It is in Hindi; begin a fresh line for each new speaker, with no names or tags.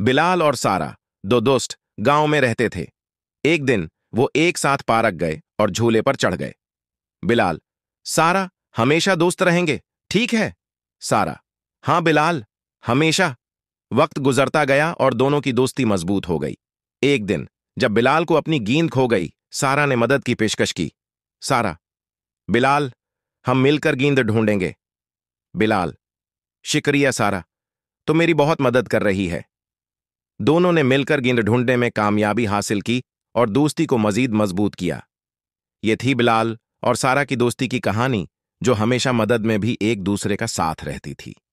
बिलाल और सारा दो दोस्त गांव में रहते थे एक दिन वो एक साथ पारक गए और झूले पर चढ़ गए बिलाल सारा हमेशा दोस्त रहेंगे ठीक है सारा हाँ बिलाल हमेशा वक्त गुजरता गया और दोनों की दोस्ती मजबूत हो गई एक दिन जब बिलाल को अपनी गेंद खो गई सारा ने मदद की पेशकश की सारा बिलाल हम मिलकर गेंद ढूंढेंगे बिलाल शुक्रिया सारा तुम तो मेरी बहुत मदद कर रही है दोनों ने मिलकर गेंद ढूंढने में कामयाबी हासिल की और दोस्ती को मजीद मजबूत किया ये थी बिलाल और सारा की दोस्ती की कहानी जो हमेशा मदद में भी एक दूसरे का साथ रहती थी